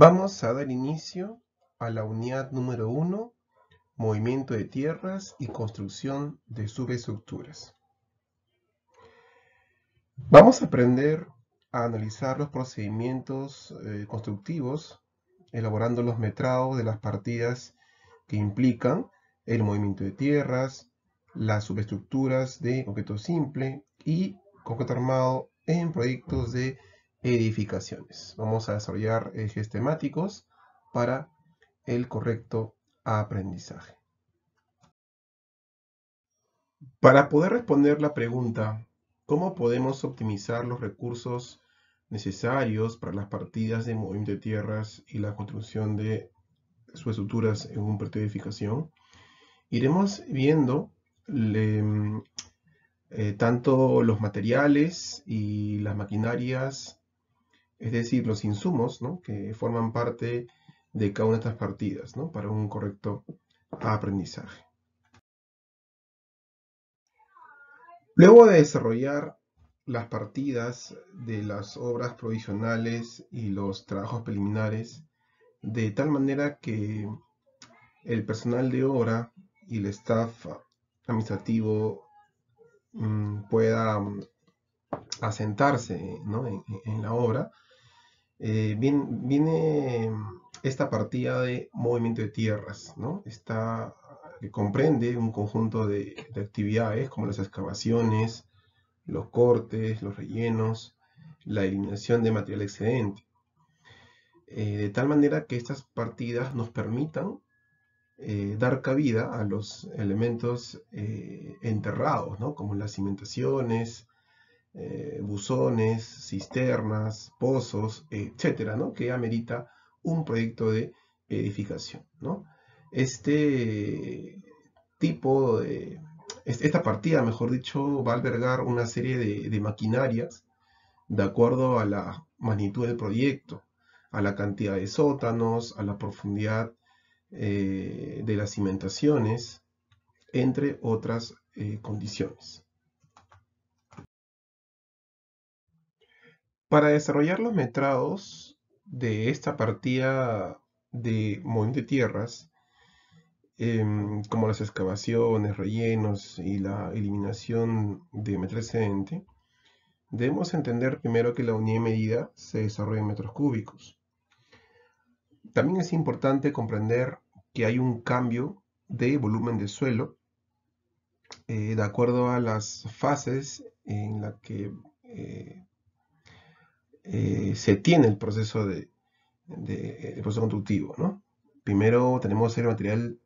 Vamos a dar inicio a la unidad número 1, movimiento de tierras y construcción de subestructuras. Vamos a aprender a analizar los procedimientos eh, constructivos, elaborando los metrados de las partidas que implican el movimiento de tierras, las subestructuras de objeto simple y concreto armado en proyectos de edificaciones. Vamos a desarrollar ejes temáticos para el correcto aprendizaje. Para poder responder la pregunta, ¿cómo podemos optimizar los recursos necesarios para las partidas de movimiento de tierras y la construcción de sus estructuras en un proyecto de edificación? Iremos viendo eh, tanto los materiales y las maquinarias es decir, los insumos que forman parte de cada una de estas partidas ¿no? para un correcto aprendizaje. Luego de desarrollar las partidas de las obras provisionales y los trabajos preliminares, de tal manera que el personal de obra y el staff administrativo mm, pueda mm, asentarse en, la obra, eh, viene, em, esta partida de movimiento de tierras, Está, que comprende un conjunto de, actividades como las excavaciones, los cortes, los rellenos, la eliminación de material excedente. Eh, de tal manera que estas partidas nos permitan eh, dar cabida a los elementos enterrados, ¿no? como las cimentaciones, eh, buzones, cisternas, pozos, etcétera, ¿no? que amerita un proyecto de edificación. ¿no? Este tipo de. Esta partida, mejor dicho, va a albergar una serie de, maquinarias de acuerdo a la magnitud del proyecto, a la cantidad de sótanos, a la profundidad eh, de las cimentaciones, entre otras eh, condiciones. Para desarrollar los metrados de esta partida de movimiento de tierras, em, como las excavaciones, rellenos y la eliminación de metro excedente, debemos entender primero que la unidad de medida se desarrolla en metros cúbicos. También es importante comprender que hay un cambio de volumen de suelo eh, de acuerdo a las fases en las que eh, eh, se tiene el proceso de, eh, proceso constructivo, ¿no? Primero tenemos el material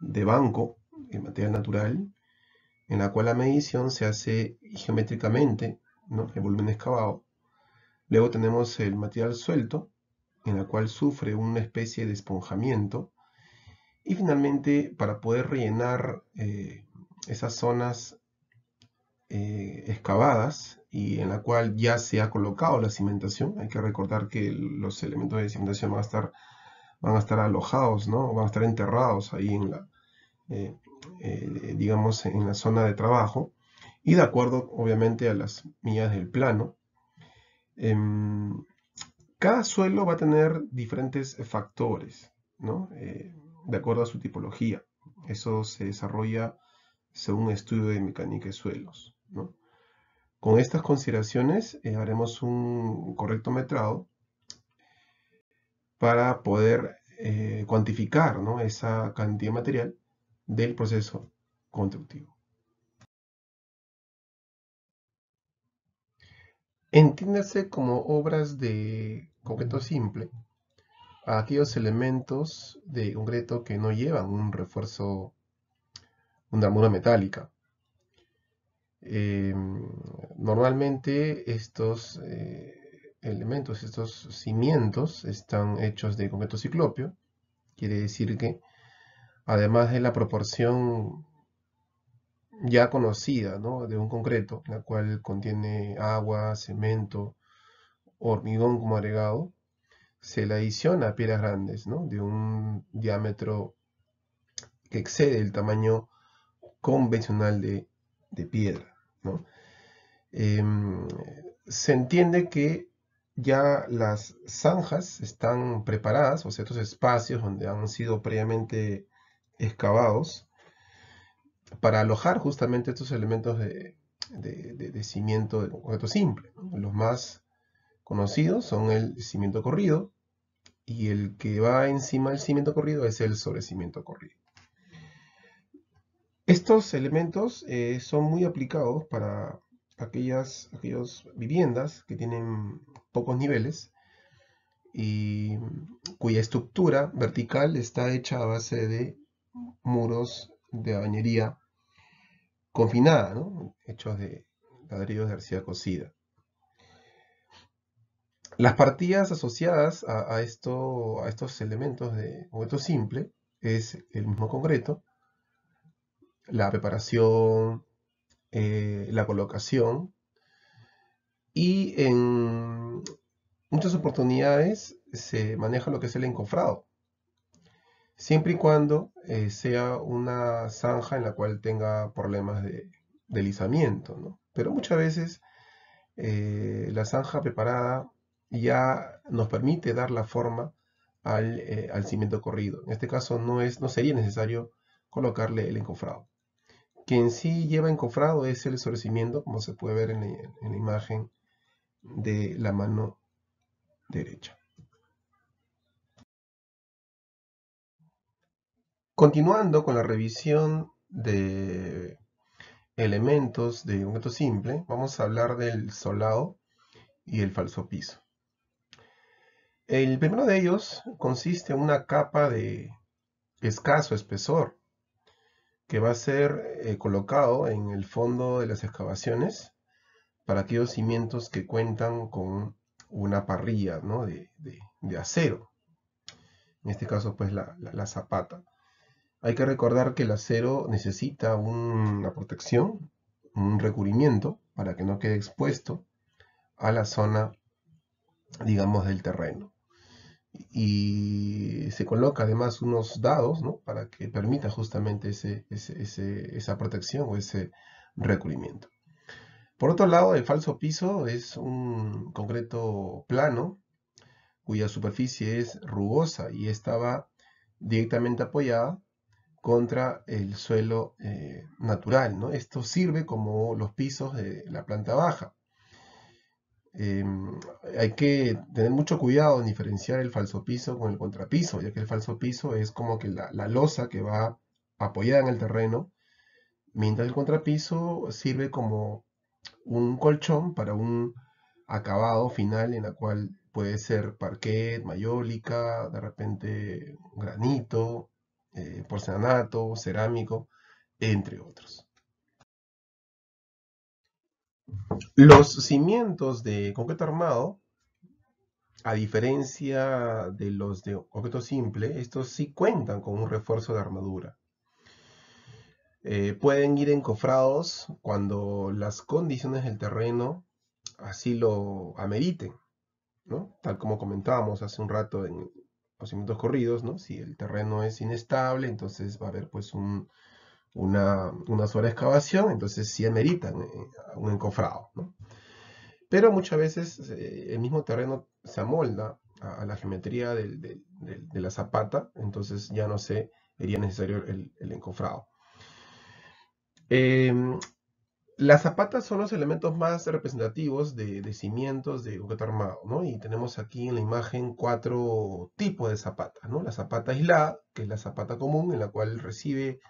de banco, el material natural, en la cual la medición se hace geométricamente, el volumen excavado. Luego tenemos el material suelto, en la cual sufre una especie de esponjamiento. Y finalmente, para poder rellenar eh, esas zonas excavadas, y en la cual ya se ha colocado la cimentación. Hay que recordar que los elementos de cimentación van a estar, van a estar alojados, ¿no? van a estar enterrados ahí en la, eh, eh, digamos, en la zona de trabajo y de acuerdo, obviamente, a las millas del plano. Em, cada suelo va a tener diferentes factores, ¿no? Eh, de acuerdo a su tipología. Eso se desarrolla según estudio de mecánica de suelos, ¿no? Con estas consideraciones eh, haremos un correcto metrado para poder eh, cuantificar esa cantidad material del proceso constructivo. Entiéndase como obras de concreto simple aquellos elementos de concreto que no llevan un refuerzo, una armadura metálica, eh, normalmente estos eh, elementos, estos cimientos están hechos de concreto ciclopio. Quiere decir que además de la proporción ya conocida de un concreto, la cual contiene agua, cemento, hormigón como agregado, se le adiciona piedras grandes de un diámetro que excede el tamaño convencional de de piedra. Em, se entiende que ya las zanjas están preparadas, o sea, estos espacios donde han sido previamente excavados para alojar justamente estos elementos de, de, cimiento de concreto simple. Los más conocidos son el cimiento corrido y el que va encima del cimiento corrido es el sobrecimiento corrido. Estos elementos eh, son muy aplicados para aquellas, viviendas que tienen pocos niveles y cuya estructura vertical está hecha a base de muros de bañería confinada, hechos de ladrillos de arcilla cocida. Las partidas asociadas a, a estos elementos de objeto simple es el mismo concreto, la preparación, eh, la colocación. Y en muchas oportunidades se maneja lo que es el encofrado. Siempre y cuando eh, sea una zanja en la cual tenga problemas de deslizamiento. Pero muchas veces eh, la zanja preparada ya nos permite dar la forma al, al cimiento corrido. En este caso no, es, no sería necesario colocarle el encofrado que en sí lleva encofrado es el sobrecimiento, como se puede ver en la, imagen de la mano derecha. Continuando con la revisión de elementos de un objeto simple, vamos a hablar del solado y el falso piso. El primero de ellos consiste en una capa de escaso espesor que va a ser eh, colocado en el fondo de las excavaciones para aquellos cimientos que cuentan con una parrilla ¿no? de, acero. En este caso, pues, la, la, zapata. Hay que recordar que el acero necesita una protección, un recubrimiento, para que no quede expuesto a la zona, digamos, del terreno y se coloca además unos dados para que permita justamente esa protección o ese recubrimiento. Por otro lado, el falso piso es un concreto plano cuya superficie es rugosa y estaba directamente apoyada contra el suelo eh, natural. Esto sirve como los pisos de la planta baja. Em, hay que tener mucho cuidado en diferenciar el falso piso con el contrapiso, ya que el falso piso es como que la, losa que va apoyada en el terreno, mientras el contrapiso sirve como un colchón para un acabado final en la cual puede ser parquet, mayólica, de repente granito, eh, porcelanato, cerámico, entre otros. Los cimientos de concreto armado, a diferencia de los de concreto simple, estos sí cuentan con un refuerzo de armadura. Eh, pueden ir encofrados cuando las condiciones del terreno así lo ameriten, ¿no? Tal como comentábamos hace un rato en los cimientos corridos, ¿no? Si el terreno es inestable, entonces va a haber pues un, una, una excavación, entonces sí ameritan eh, un encofrado. Pero muchas veces eh, el mismo terreno se amolda a, la geometría de la zapata, entonces ya no se sería necesario el, encofrado. Em, las zapatas son los elementos más representativos de, cimientos de objeto armado, Y tenemos aquí en la imagen cuatro tipos de zapatas, ¿no? La zapata aislada, que es la zapata común, en la cual recibe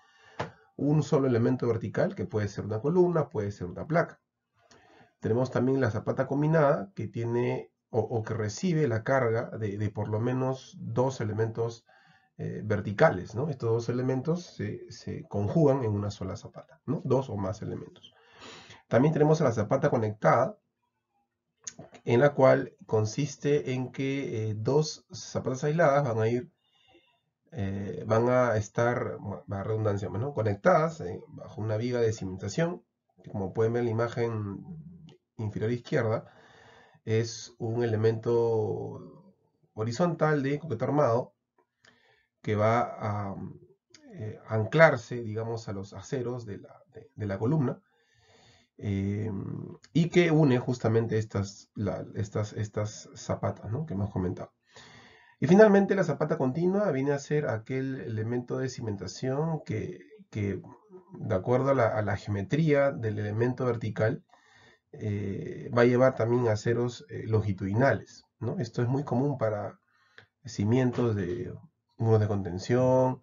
un solo elemento vertical, que puede ser una columna, puede ser una placa. Tenemos también la zapata combinada, que tiene o, que recibe la carga de, por lo menos dos elementos eh, verticales. Estos dos elementos se, conjugan en una sola zapata, dos o más elementos. También tenemos la zapata conectada, en la cual consiste en que eh, dos zapatas aisladas van a ir eh, van a estar, a redundancia, conectadas eh, bajo una viga de cimentación. Como pueden ver en la imagen inferior izquierda, es un elemento horizontal de coqueto armado que va a eh, anclarse, digamos, a los aceros de la, columna y que une justamente estas, zapatas que hemos comentado. Y finalmente la zapata continua viene a ser aquel elemento de cimentación que, de acuerdo a la, geometría del elemento vertical, eh, va a llevar también a ceros eh, longitudinales. Esto es muy común para cimientos de muros de contención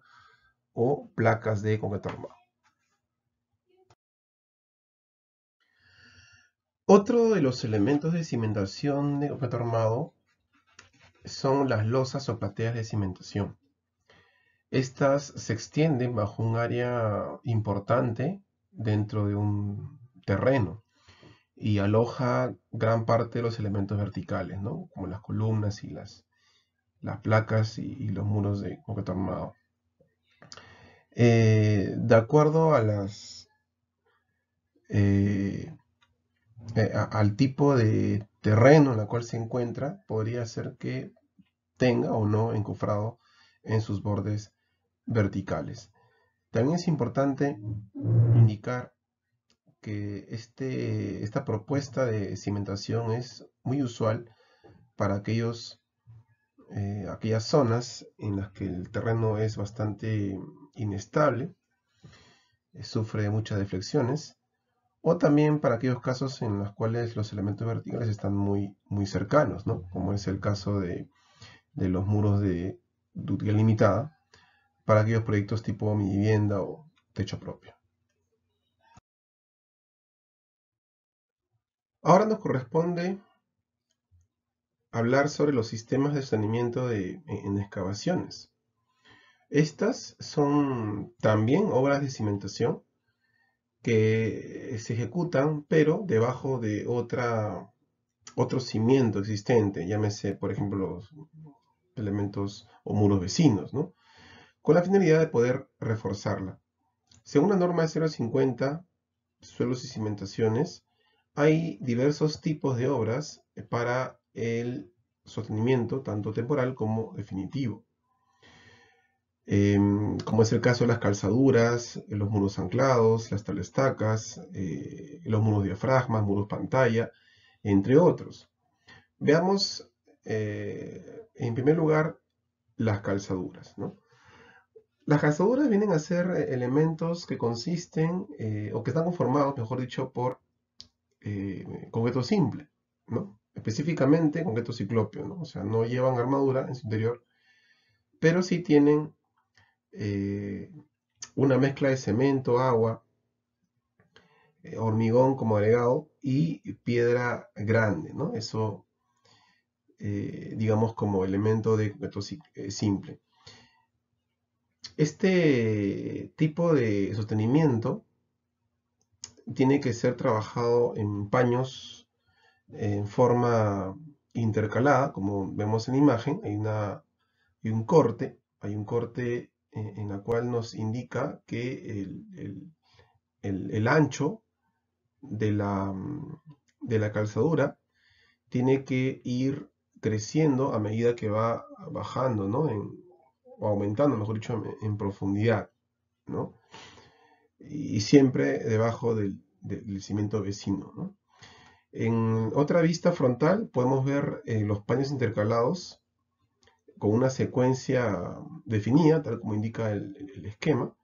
o placas de concreto armado. Otro de los elementos de cimentación de concreto armado son las losas o plateas de cimentación. Estas se extienden bajo un área importante dentro de un terreno y aloja gran parte de los elementos verticales, ¿no? como las columnas y las, las placas y, los muros de concreto armado. Eh, de acuerdo a las eh, eh, al tipo de terreno en la cual se encuentra, podría ser que tenga o no encofrado en sus bordes verticales. También es importante indicar que este, esta propuesta de cimentación es muy usual para aquellos, eh, aquellas zonas en las que el terreno es bastante inestable, eh, sufre muchas deflexiones o también para aquellos casos en los cuales los elementos verticales están muy, muy cercanos, ¿no? Como es el caso de, los muros de duty limitada para aquellos proyectos tipo mi vivienda o techo propio. Ahora nos corresponde hablar sobre los sistemas de saneamiento en excavaciones. Estas son también obras de cimentación que eh, se ejecutan, pero debajo de otra, otro cimiento existente, llámese, por ejemplo, los elementos o muros vecinos, con la finalidad de poder reforzarla. Según la norma de 050, suelos y cimentaciones, hay diversos tipos de obras para el sostenimiento, tanto temporal como definitivo. Em, como es el caso de las calzaduras, los muros anclados, las talestacas, eh, los muros diafragmas, muros pantalla, entre otros. Veamos eh, en primer lugar las calzaduras. Las calzaduras vienen a ser eh, elementos que consisten o que están conformados, mejor dicho, por concreto simple, específicamente concreto ciclópeo, o sea, no llevan armadura en su interior, pero sí tienen eh, una mezcla de cemento, agua, eh, hormigón como agregado y piedra grande, ¿no? Eso, eh, digamos, como elemento de simple. Este tipo de sostenimiento tiene que ser trabajado en paños en forma intercalada, como vemos en la imagen, hay, una, hay un corte, hay un corte eh, en la cual nos indica que el, ancho mm, de la, calzadura tiene que ir creciendo a medida que va bajando, o aumentando, mejor dicho, en, profundidad, Y, siempre debajo del, cimiento vecino, En otra vista frontal podemos ver eh, los paños intercalados con una secuencia definida, tal como indica el, esquema,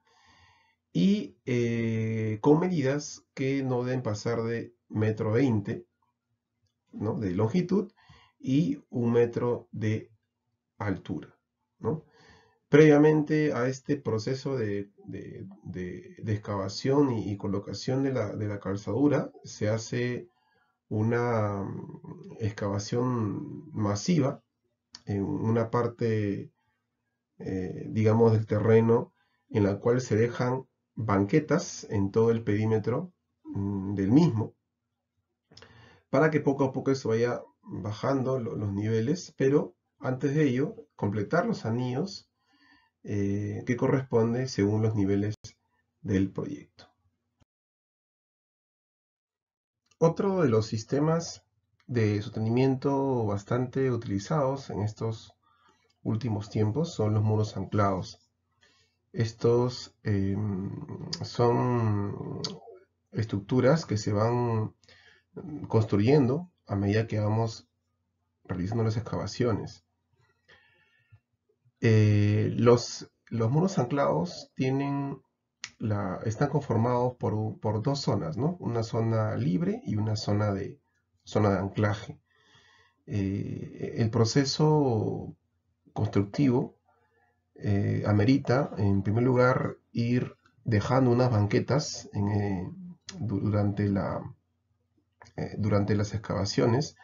y eh, con medidas que no deben pasar de metro 20 de longitud y un metro de altura. Previamente a este proceso de, excavación y, colocación de la, calzadura, se hace una mm, excavación masiva una parte, eh, digamos, del terreno en la cual se dejan banquetas en todo el perímetro mm, del mismo, para que poco a poco se vaya bajando los niveles, pero antes de ello, completar los anillos eh, que corresponde según los niveles del proyecto. Otro de los sistemas de sostenimiento bastante utilizados en estos últimos tiempos son los muros anclados. Estos eh, son estructuras que se van construyendo a medida que vamos realizando las excavaciones. Eh, los, los, muros anclados tienen la, están conformados por, por dos zonas, ¿no? una zona libre y una zona de, zona de anclaje. Eh, el proceso constructivo eh, amerita, en primer lugar, ir dejando unas banquetas eh, durante, las excavaciones.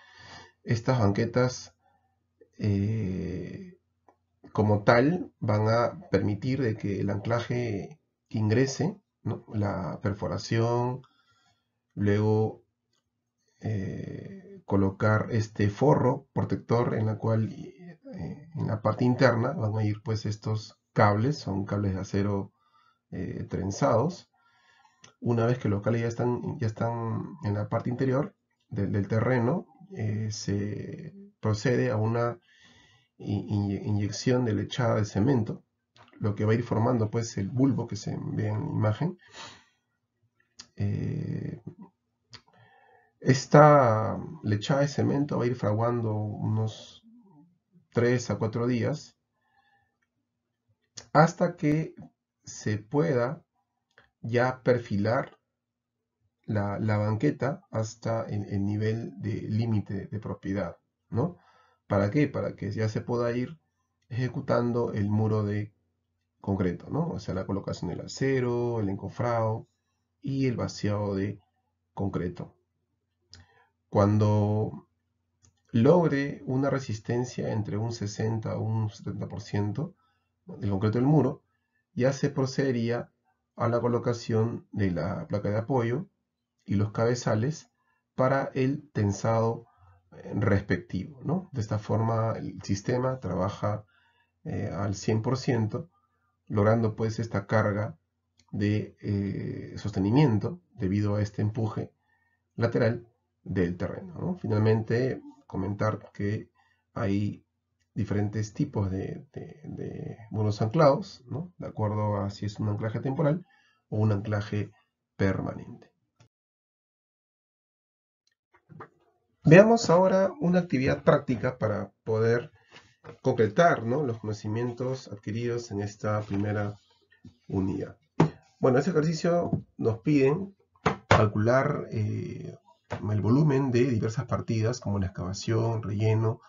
Estas banquetas, como tal, van a permitir de que el anclaje ingrese, la perforación, luego eh, colocar este forro protector en la cual eh, en la parte interna van a ir pues estos cables, son cables de acero eh, trenzados. Una vez que los cables ya están, ya están en la parte interior del, terreno, se procede a una inyección de lechada de cemento, lo que va a ir formando pues el bulbo que se ve en la imagen. Esta lechada de cemento va a ir fraguando unos 3 a 4 días hasta que se pueda ya perfilar la, banqueta hasta el, nivel de límite de propiedad, ¿no? ¿Para qué? Para que ya se pueda ir ejecutando el muro de concreto, ¿no? O sea, la colocación del acero, el encofrado y el vaciado de concreto. Cuando logre una resistencia entre un 60 a un 70% del concreto del muro, ya se procedería a la colocación de la placa de apoyo y los cabezales para el tensado eh, respectivo. De esta forma el sistema trabaja eh, al 100%, logrando pues esta carga de eh, sostenimiento debido a este empuje lateral del terreno. Finalmente, comentar que hay diferentes tipos de, de, anclados, de acuerdo a si es un anclaje temporal o un anclaje permanente. Veamos ahora una actividad práctica para poder concretar los conocimientos adquiridos en esta primera unidad. Bueno, en este ejercicio nos piden calcular eh, el volumen de diversas partidas como la excavación, relleno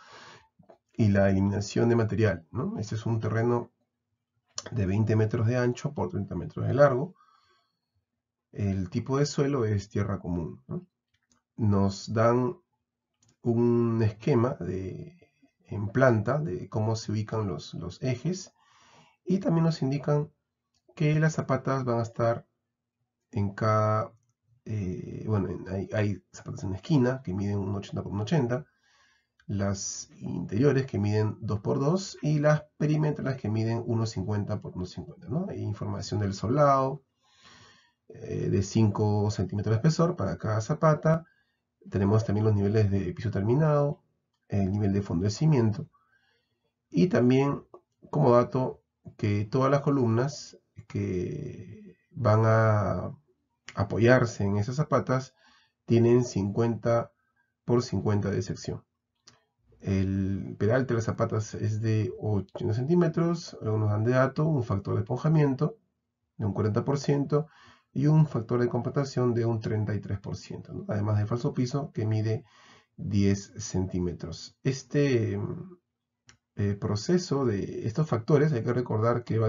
y la eliminación de material. Este es un terreno de 20 metros de ancho por 30 metros de largo. El tipo de suelo es tierra común. Nos dan un esquema de, en planta de cómo se ubican los, los ejes y también nos indican que las zapatas van a estar en cada eh, bueno, hay, zapatas en esquina que miden 1.80 80 por las interiores que miden 2 por 2 y las perimetrales que miden 1,50 por 1,50, ¿no? Hay información del soldado eh, de 5 centímetros de espesor para cada zapata. Tenemos también los niveles de piso terminado, el nivel de fondo de cimiento. Y también, como dato, que todas las columnas que van a apoyarse en esas zapatas tienen 50 por 50 de sección. El peralte de las zapatas es de 8 centímetros, algunos dan de dato, un factor de esponjamiento de un 40% y un factor de compactación de un 33%, además del falso piso que mide 10 centímetros. Este eh, proceso de estos factores hay que recordar que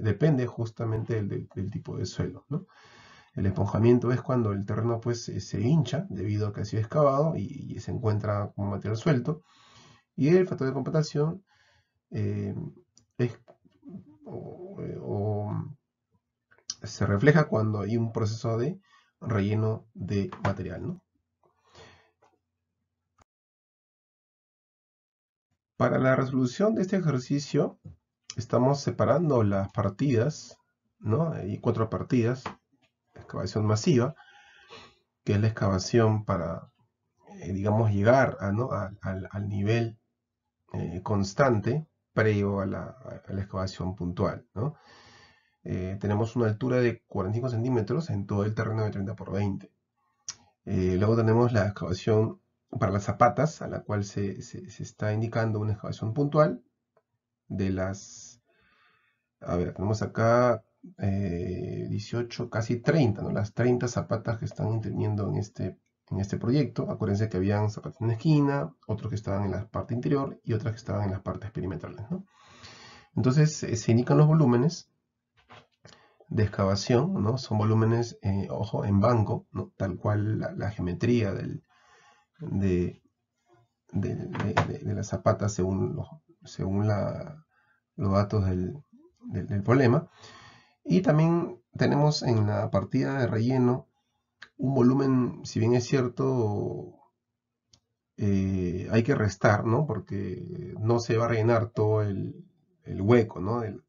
depende justamente del, tipo de suelo. ¿no? El esponjamiento es cuando el terreno pues, se hincha debido a que ha sido excavado y, se encuentra como material suelto. Y el factor de compactación eh, se refleja cuando hay un proceso de relleno de material. ¿no? Para la resolución de este ejercicio, estamos separando las partidas, ¿no? Hay cuatro partidas excavación masiva, que es la excavación para, eh, digamos, llegar a, al, nivel eh, constante previo a la, excavación puntual. Eh, tenemos una altura de 45 centímetros en todo el terreno de 30 por 20. luego tenemos la excavación para las zapatas, a la cual se, se está indicando una excavación puntual de las... A ver, tenemos acá 18, eh, casi 30, ¿no? las 30 zapatas que están interviniendo en este, en este proyecto. Acuérdense que habían zapatas en la esquina, otros que estaban en la parte interior y otras que estaban en las partes perimetrales. Entonces eh, se indican los volúmenes de excavación, ¿no? son volúmenes, eh, ojo, en banco, tal cual la, geometría del, de, de, de, la según, los, según los datos del, del problema. Y también tenemos en la partida de relleno un volumen, si bien es cierto, eh, hay que restar, ¿no? Porque no se va a rellenar todo el, hueco, ¿no? de,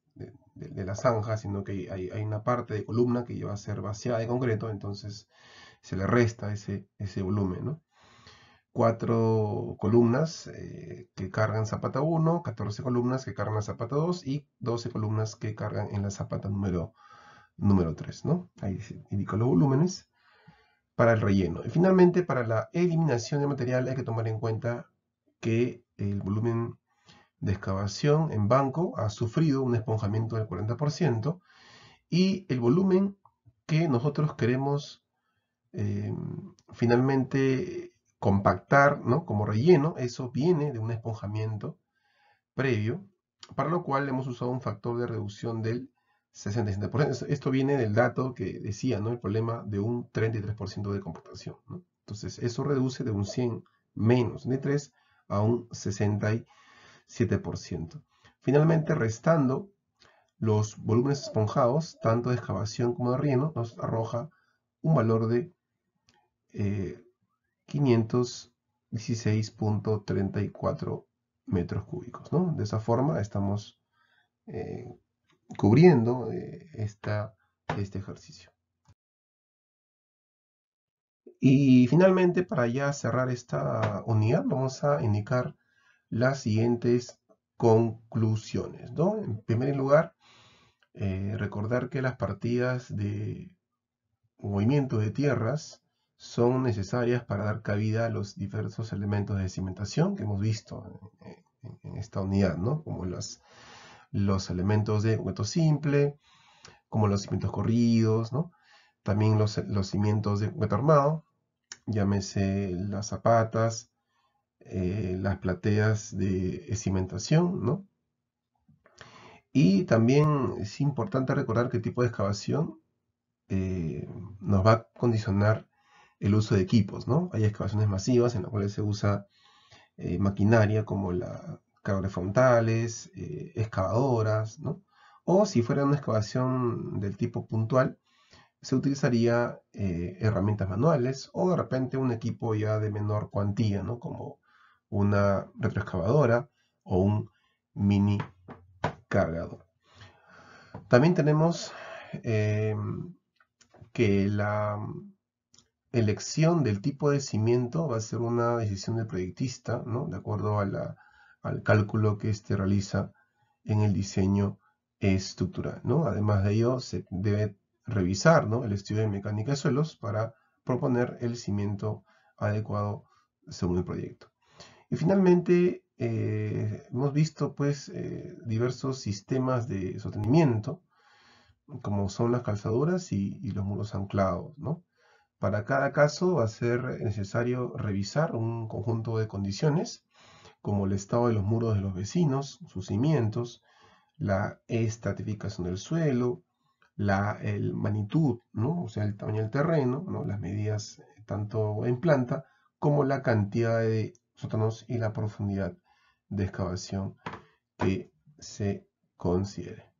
la zanja, sino que hay, una parte de columna que va a ser vaciada de concreto, entonces se le resta ese, ese volumen, ¿no? cuatro columnas eh, que cargan zapata 1, 14 columnas que cargan la zapata 2 y 12 columnas que cargan en la zapata número, número 3. ¿no? Ahí indico los volúmenes para el relleno. Y finalmente, para la eliminación de material hay que tomar en cuenta que el volumen de excavación en banco ha sufrido un esponjamiento del 40% y el volumen que nosotros queremos eh, finalmente compactar ¿no? como relleno, eso viene de un esponjamiento previo, para lo cual hemos usado un factor de reducción del 67%. Esto viene del dato que decía, ¿no? el problema de un 33% de compactación. Entonces, eso reduce de un 100 menos de 3 a un 67%. Finalmente, restando los volúmenes esponjados, tanto de excavación como de relleno, nos arroja un valor de eh, 516.34 metros cúbicos. ¿no? De esa forma estamos eh, cubriendo eh, esta, este ejercicio. Y finalmente, para ya cerrar esta unidad, vamos a indicar las siguientes conclusiones. ¿no? En primer lugar, eh, recordar que las partidas de movimiento de tierras son necesarias para dar cabida a los diversos elementos de cimentación que hemos visto en, esta unidad, ¿no? como los elementos de hueto simple, como los cimientos corridos, ¿no? también los, los cimientos de hueto armado, llámese las zapatas, eh, las plateas de cimentación, ¿no? Y también es importante recordar que el tipo de excavación eh, nos va a condicionar el uso de equipos, ¿no? Hay excavaciones masivas en las cuales se usa eh, maquinaria como las cargadoras frontales, eh, excavadoras, ¿no? O si fuera una excavación del tipo puntual, se utilizaría eh, herramientas manuales o de repente un equipo ya de menor cuantía, ¿no? Como una retroexcavadora o un mini cargador. También tenemos que la elección del tipo de cimiento va a ser una decisión del proyectista, ¿no? de acuerdo a al cálculo que éste realiza en el diseño estructural. ¿no? Además de ello, se debe revisar ¿no? el estudio de mecánica de suelos para proponer el cimiento adecuado según el proyecto. Y finalmente, eh, hemos visto pues, eh, diversos sistemas de sostenimiento, como son las calzaduras y, y los muros anclados. ¿no? Para cada caso va a ser necesario revisar un conjunto de condiciones, como el estado de los muros de los vecinos, sus cimientos, la estratificación del suelo, la el magnitud, ¿no? o sea, el tamaño del terreno, ¿no? las medidas eh, tanto en planta como la cantidad de sótanos y la profundidad de excavación que se considere.